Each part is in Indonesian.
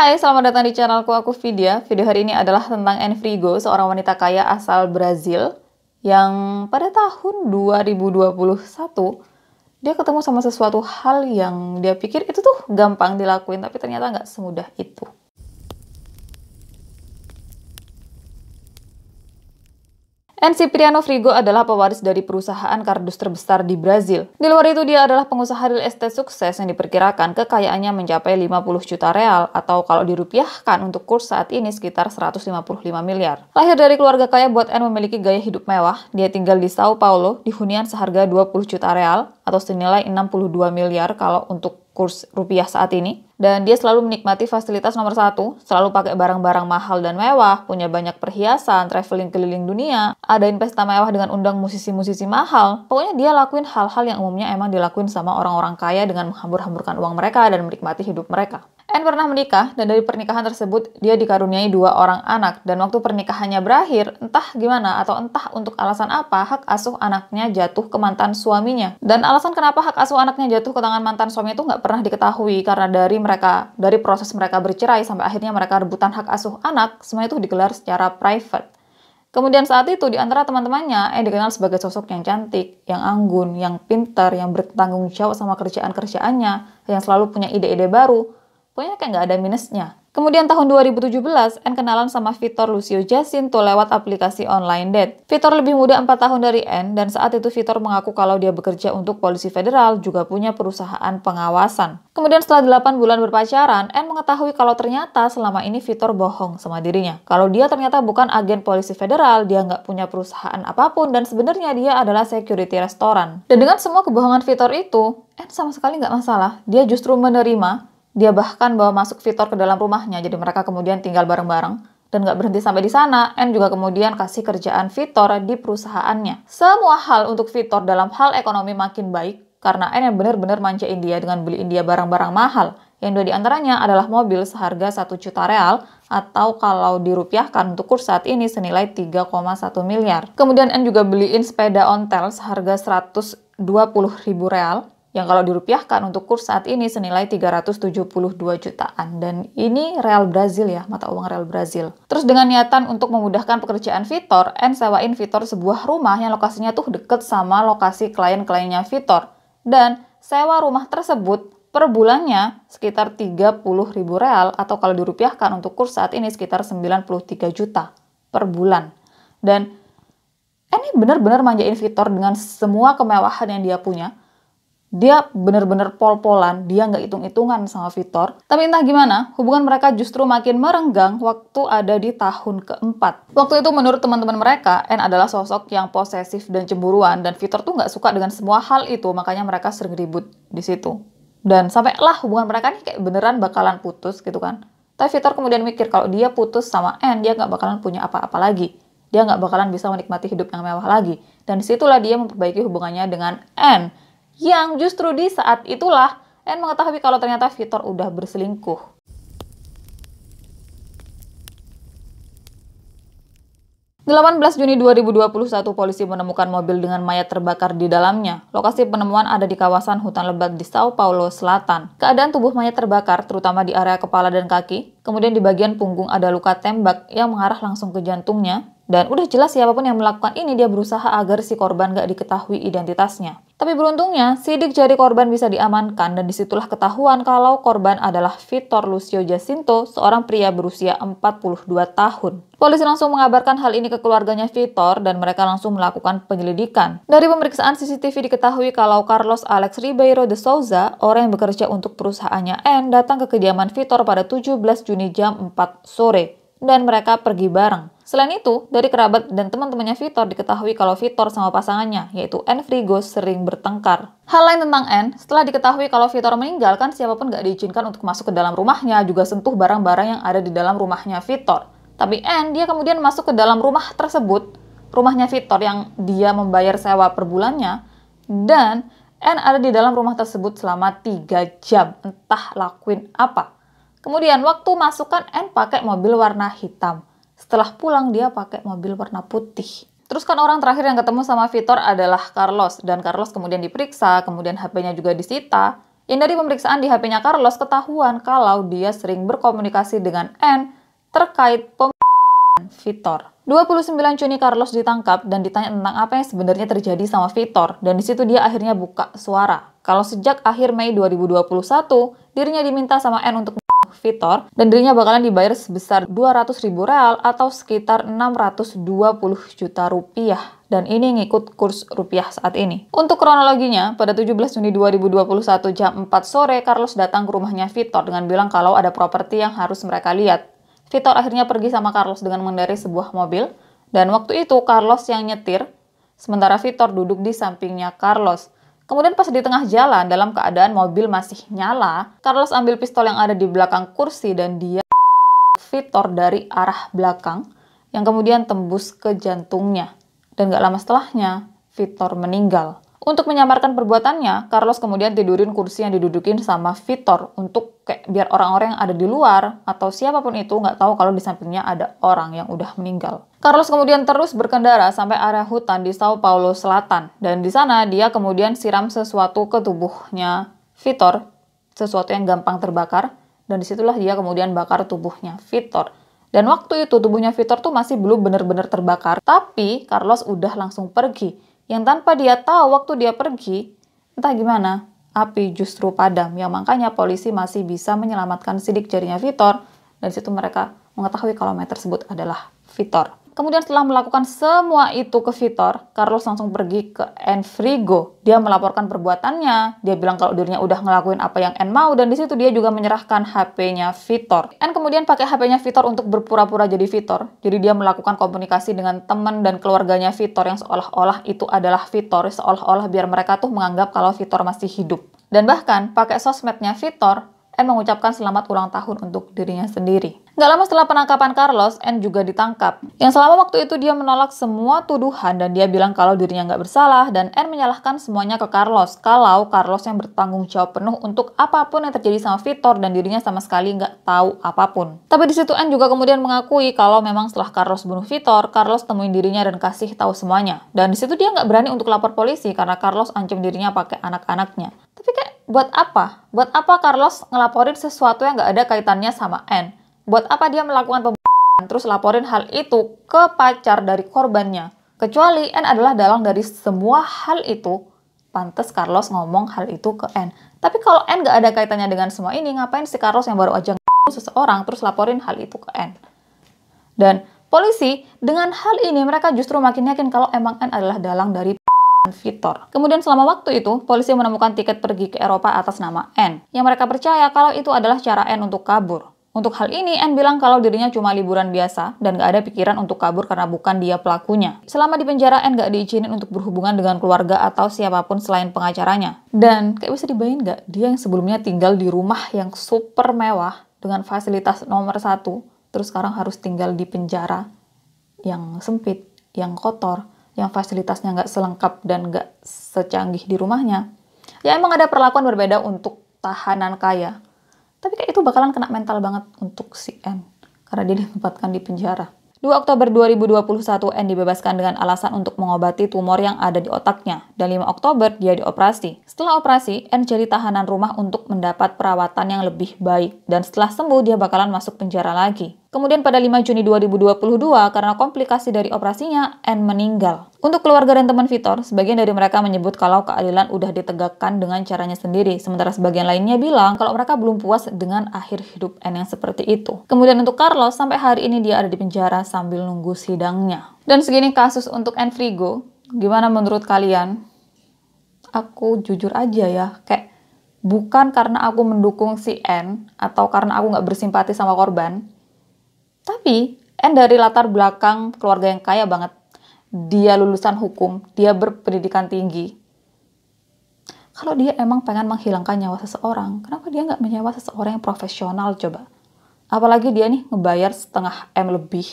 hai, selamat datang di channelku aku Vidya. Video hari ini adalah tentang Enfrigo, seorang wanita kaya asal Brazil yang pada tahun 2021 dia ketemu sama sesuatu hal yang dia pikir itu tuh gampang dilakuin tapi ternyata nggak semudah itu. N. Priano Frigo adalah pewaris dari perusahaan kardus terbesar di Brazil. Di luar itu, dia adalah pengusaha real estate sukses yang diperkirakan kekayaannya mencapai 50 juta real atau kalau dirupiahkan untuk kurs saat ini sekitar 155 miliar. Lahir dari keluarga kaya, Buat N memiliki gaya hidup mewah. Dia tinggal di Sao Paulo di hunian seharga 20 juta real atau senilai 62 miliar kalau untuk kurs rupiah saat ini dan dia selalu menikmati fasilitas nomor satu, selalu pakai barang-barang mahal dan mewah, punya banyak perhiasan, traveling keliling dunia, ada pesta mewah dengan undang musisi-musisi mahal. Pokoknya dia lakuin hal-hal yang umumnya emang dilakuin sama orang-orang kaya dengan menghambur-hamburkan uang mereka dan menikmati hidup mereka. Anne pernah menikah dan dari pernikahan tersebut dia dikaruniai dua orang anak dan waktu pernikahannya berakhir entah gimana atau entah untuk alasan apa hak asuh anaknya jatuh ke mantan suaminya. Dan alasan kenapa hak asuh anaknya jatuh ke tangan mantan suami itu nggak pernah diketahui karena dari mereka dari proses mereka bercerai sampai akhirnya mereka rebutan hak asuh anak semua itu digelar secara private. Kemudian saat itu di antara teman-temannya, eh dikenal sebagai sosok yang cantik, yang anggun, yang pintar, yang bertanggung jawab sama kerjaan-kerjaannya, yang selalu punya ide-ide baru, Pokoknya kayak nggak ada minusnya. Kemudian tahun 2017, N kenalan sama Vitor Lucio Jacinto lewat aplikasi online date. Vitor lebih muda 4 tahun dari N, dan saat itu Vitor mengaku kalau dia bekerja untuk polisi federal, juga punya perusahaan pengawasan. Kemudian setelah 8 bulan berpacaran, N mengetahui kalau ternyata selama ini Vitor bohong sama dirinya. Kalau dia ternyata bukan agen polisi federal, dia nggak punya perusahaan apapun, dan sebenarnya dia adalah security restoran. Dan dengan semua kebohongan Vitor itu, N sama sekali nggak masalah. Dia justru menerima dia bahkan bawa masuk Vitor ke dalam rumahnya, jadi mereka kemudian tinggal bareng-bareng. Dan nggak berhenti sampai di sana, N juga kemudian kasih kerjaan Vitor di perusahaannya. Semua hal untuk Vitor dalam hal ekonomi makin baik, karena N yang benar-benar manjain dia dengan beliin dia barang-barang mahal. Yang dua diantaranya adalah mobil seharga 1 juta real atau kalau dirupiahkan untuk kurs saat ini senilai 3,1 miliar. Kemudian N juga beliin sepeda ontel seharga 120 ribu real yang kalau dirupiahkan untuk kurs saat ini senilai 372 jutaan dan ini real Brazil ya, mata uang real Brazil. Terus dengan niatan untuk memudahkan pekerjaan Vitor, N sewain Vitor sebuah rumah yang lokasinya tuh deket sama lokasi klien-kliennya Vitor. Dan sewa rumah tersebut per bulannya sekitar 30 ribu real atau kalau dirupiahkan untuk kurs saat ini sekitar 93 juta per bulan. Dan ini benar-benar manjain Vitor dengan semua kemewahan yang dia punya dia bener-bener pol-polan, dia nggak hitung-hitungan sama Vitor. Tapi entah gimana, hubungan mereka justru makin merenggang waktu ada di tahun keempat. Waktu itu menurut teman-teman mereka, N adalah sosok yang posesif dan cemburuan, dan Vitor tuh nggak suka dengan semua hal itu, makanya mereka sering ribut di situ. Dan sampai lah hubungan mereka ini kayak beneran bakalan putus gitu kan. Tapi Vitor kemudian mikir kalau dia putus sama N, dia nggak bakalan punya apa-apa lagi. Dia nggak bakalan bisa menikmati hidup yang mewah lagi. Dan disitulah dia memperbaiki hubungannya dengan N yang justru di saat itulah Anne mengetahui kalau ternyata Victor udah berselingkuh. Di 18 Juni 2021, polisi menemukan mobil dengan mayat terbakar di dalamnya. Lokasi penemuan ada di kawasan hutan lebat di Sao Paulo Selatan. Keadaan tubuh mayat terbakar, terutama di area kepala dan kaki. Kemudian di bagian punggung ada luka tembak yang mengarah langsung ke jantungnya. Dan udah jelas siapapun yang melakukan ini, dia berusaha agar si korban gak diketahui identitasnya. Tapi beruntungnya, sidik jari korban bisa diamankan dan disitulah ketahuan kalau korban adalah Vitor Lucio Jacinto, seorang pria berusia 42 tahun. Polisi langsung mengabarkan hal ini ke keluarganya Vitor dan mereka langsung melakukan penyelidikan. Dari pemeriksaan CCTV diketahui kalau Carlos Alex Ribeiro de Souza, orang yang bekerja untuk perusahaannya N, datang ke kediaman Vitor pada 17 Juni jam 4 sore dan mereka pergi bareng. Selain itu, dari kerabat dan teman-temannya Vitor diketahui kalau Vitor sama pasangannya, yaitu Anne Frigo, sering bertengkar. Hal lain tentang En, setelah diketahui kalau Vitor meninggal, kan siapapun gak diizinkan untuk masuk ke dalam rumahnya, juga sentuh barang-barang yang ada di dalam rumahnya Vitor. Tapi En, dia kemudian masuk ke dalam rumah tersebut, rumahnya Vitor yang dia membayar sewa per bulannya, dan En ada di dalam rumah tersebut selama 3 jam, entah lakuin apa. Kemudian waktu masukkan En pakai mobil warna hitam. Setelah pulang dia pakai mobil warna putih. Terus kan orang terakhir yang ketemu sama Vitor adalah Carlos dan Carlos kemudian diperiksa, kemudian HP-nya juga disita. Yang dari pemeriksaan di HP-nya Carlos ketahuan kalau dia sering berkomunikasi dengan N terkait pem Vitor. 29 Juni Carlos ditangkap dan ditanya tentang apa yang sebenarnya terjadi sama Vitor dan di situ dia akhirnya buka suara. Kalau sejak akhir Mei 2021 dirinya diminta sama N untuk Vitor dan dirinya bakalan dibayar sebesar 200 ribu real atau sekitar 620 juta rupiah dan ini ngikut kurs rupiah saat ini. Untuk kronologinya, pada 17 Juni 2021 jam 4 sore, Carlos datang ke rumahnya Vitor dengan bilang kalau ada properti yang harus mereka lihat. Vitor akhirnya pergi sama Carlos dengan mengendarai sebuah mobil, dan waktu itu Carlos yang nyetir, sementara Vitor duduk di sampingnya Carlos. Kemudian pas di tengah jalan dalam keadaan mobil masih nyala, Carlos ambil pistol yang ada di belakang kursi dan dia fitur dari arah belakang yang kemudian tembus ke jantungnya. Dan gak lama setelahnya, Victor meninggal. Untuk menyamarkan perbuatannya, Carlos kemudian tidurin kursi yang didudukin sama Victor untuk kayak biar orang-orang yang ada di luar atau siapapun itu nggak tahu kalau di sampingnya ada orang yang udah meninggal. Carlos kemudian terus berkendara sampai area hutan di Sao Paulo Selatan dan di sana dia kemudian siram sesuatu ke tubuhnya Vitor, sesuatu yang gampang terbakar dan disitulah dia kemudian bakar tubuhnya Vitor. Dan waktu itu tubuhnya Vitor tuh masih belum benar-benar terbakar, tapi Carlos udah langsung pergi. Yang tanpa dia tahu waktu dia pergi, entah gimana, api justru padam. Yang makanya polisi masih bisa menyelamatkan sidik jarinya Vitor. Dan situ mereka mengetahui kalau meter tersebut adalah Vitor. Kemudian setelah melakukan semua itu ke Vitor, Carlos langsung pergi ke Enfrego. Dia melaporkan perbuatannya. Dia bilang kalau dirinya udah ngelakuin apa yang En mau dan di situ dia juga menyerahkan HP-nya Vitor. En kemudian pakai HP-nya Vitor untuk berpura-pura jadi Vitor. Jadi dia melakukan komunikasi dengan teman dan keluarganya Vitor yang seolah-olah itu adalah Vitor, seolah-olah biar mereka tuh menganggap kalau Vitor masih hidup. Dan bahkan pakai sosmednya Vitor, En mengucapkan selamat ulang tahun untuk dirinya sendiri. Gak lama setelah penangkapan Carlos, Anne juga ditangkap. Yang selama waktu itu dia menolak semua tuduhan dan dia bilang kalau dirinya nggak bersalah dan Anne menyalahkan semuanya ke Carlos. Kalau Carlos yang bertanggung jawab penuh untuk apapun yang terjadi sama Vitor dan dirinya sama sekali nggak tahu apapun. Tapi di situ Anne juga kemudian mengakui kalau memang setelah Carlos bunuh Vitor, Carlos temuin dirinya dan kasih tahu semuanya. Dan di situ dia nggak berani untuk lapor polisi karena Carlos ancam dirinya pakai anak-anaknya. Tapi kayak buat apa? Buat apa Carlos ngelaporin sesuatu yang nggak ada kaitannya sama Anne? Buat apa dia melakukan pembunuhan terus laporin hal itu ke pacar dari korbannya? Kecuali N adalah dalang dari semua hal itu, pantas Carlos ngomong hal itu ke N. Tapi kalau N gak ada kaitannya dengan semua ini, ngapain si Carlos yang baru aja seseorang terus laporin hal itu ke N? Dan polisi dengan hal ini mereka justru makin yakin kalau emang N adalah dalang dari Victor. Kemudian selama waktu itu, polisi menemukan tiket pergi ke Eropa atas nama N, yang mereka percaya kalau itu adalah cara N untuk kabur. Untuk hal ini, Anne bilang kalau dirinya cuma liburan biasa dan gak ada pikiran untuk kabur karena bukan dia pelakunya. Selama di penjara, Anne gak diizinin untuk berhubungan dengan keluarga atau siapapun selain pengacaranya. Dan kayak bisa dibayangin gak, dia yang sebelumnya tinggal di rumah yang super mewah dengan fasilitas nomor satu, terus sekarang harus tinggal di penjara yang sempit, yang kotor, yang fasilitasnya gak selengkap dan gak secanggih di rumahnya. Ya emang ada perlakuan berbeda untuk tahanan kaya, tapi kayak itu bakalan kena mental banget untuk si N karena dia ditempatkan di penjara. 2 Oktober 2021, N dibebaskan dengan alasan untuk mengobati tumor yang ada di otaknya. Dan 5 Oktober, dia dioperasi. Setelah operasi, N jadi tahanan rumah untuk mendapat perawatan yang lebih baik. Dan setelah sembuh, dia bakalan masuk penjara lagi. Kemudian pada 5 Juni 2022, karena komplikasi dari operasinya, Anne meninggal. Untuk keluarga dan teman Vitor, sebagian dari mereka menyebut kalau keadilan udah ditegakkan dengan caranya sendiri, sementara sebagian lainnya bilang kalau mereka belum puas dengan akhir hidup Anne yang seperti itu. Kemudian untuk Carlos, sampai hari ini dia ada di penjara sambil nunggu sidangnya. Dan segini kasus untuk Anne Frigo, gimana menurut kalian? Aku jujur aja ya, kayak bukan karena aku mendukung si Anne atau karena aku nggak bersimpati sama korban, tapi N dari latar belakang keluarga yang kaya banget. Dia lulusan hukum, dia berpendidikan tinggi. Kalau dia emang pengen menghilangkan nyawa seseorang, kenapa dia nggak menyewa seseorang yang profesional coba? Apalagi dia nih ngebayar setengah M lebih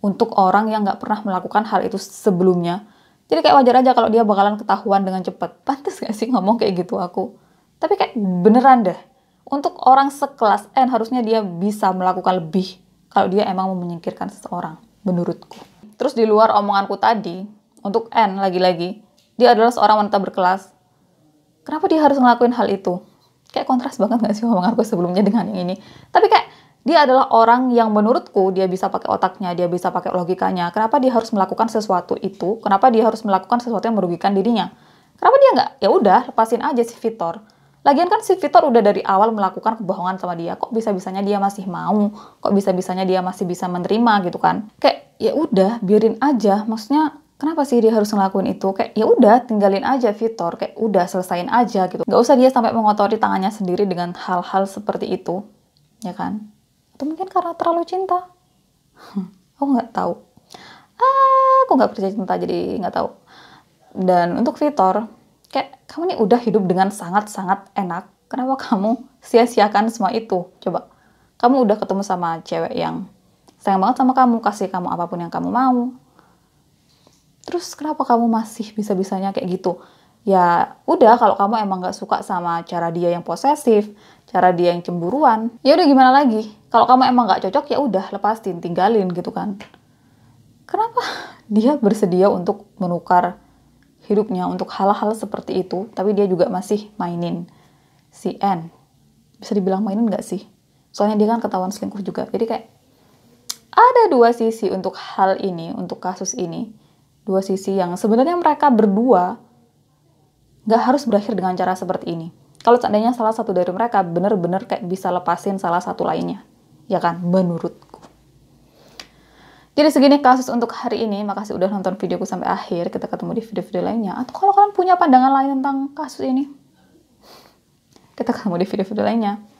untuk orang yang nggak pernah melakukan hal itu sebelumnya. Jadi kayak wajar aja kalau dia bakalan ketahuan dengan cepat. Pantes nggak sih ngomong kayak gitu aku? Tapi kayak beneran deh. Untuk orang sekelas N harusnya dia bisa melakukan lebih kalau dia emang mau menyingkirkan seseorang, menurutku. Terus di luar omonganku tadi, untuk N lagi-lagi, dia adalah seorang wanita berkelas. Kenapa dia harus ngelakuin hal itu? Kayak kontras banget gak sih omonganku sebelumnya dengan yang ini? Tapi kayak dia adalah orang yang menurutku dia bisa pakai otaknya, dia bisa pakai logikanya. Kenapa dia harus melakukan sesuatu itu? Kenapa dia harus melakukan sesuatu yang merugikan dirinya? Kenapa dia nggak? Ya udah, lepasin aja si Vitor Lagian kan si Victor udah dari awal melakukan kebohongan sama dia. Kok bisa-bisanya dia masih mau? Kok bisa-bisanya dia masih bisa menerima gitu kan? Kayak ya udah, biarin aja. Maksudnya kenapa sih dia harus ngelakuin itu? Kayak ya udah, tinggalin aja Victor. Kayak udah selesain aja gitu. Gak usah dia sampai mengotori tangannya sendiri dengan hal-hal seperti itu, ya kan? Atau mungkin karena terlalu cinta? Hmm, aku nggak tahu. Ah, aku nggak percaya cinta jadi nggak tahu. Dan untuk Victor, kayak kamu nih udah hidup dengan sangat-sangat enak kenapa kamu sia-siakan semua itu coba kamu udah ketemu sama cewek yang sayang banget sama kamu kasih kamu apapun yang kamu mau terus kenapa kamu masih bisa-bisanya kayak gitu ya udah kalau kamu emang gak suka sama cara dia yang posesif cara dia yang cemburuan ya udah gimana lagi kalau kamu emang gak cocok ya udah lepasin tinggalin gitu kan kenapa dia bersedia untuk menukar hidupnya untuk hal-hal seperti itu, tapi dia juga masih mainin si N. Bisa dibilang mainin nggak sih? Soalnya dia kan ketahuan selingkuh juga. Jadi kayak ada dua sisi untuk hal ini, untuk kasus ini. Dua sisi yang sebenarnya mereka berdua nggak harus berakhir dengan cara seperti ini. Kalau seandainya salah satu dari mereka bener-bener kayak bisa lepasin salah satu lainnya. Ya kan? Menurut jadi segini kasus untuk hari ini. Makasih udah nonton videoku sampai akhir. Kita ketemu di video-video lainnya. Atau kalau kalian punya pandangan lain tentang kasus ini, kita ketemu di video-video lainnya.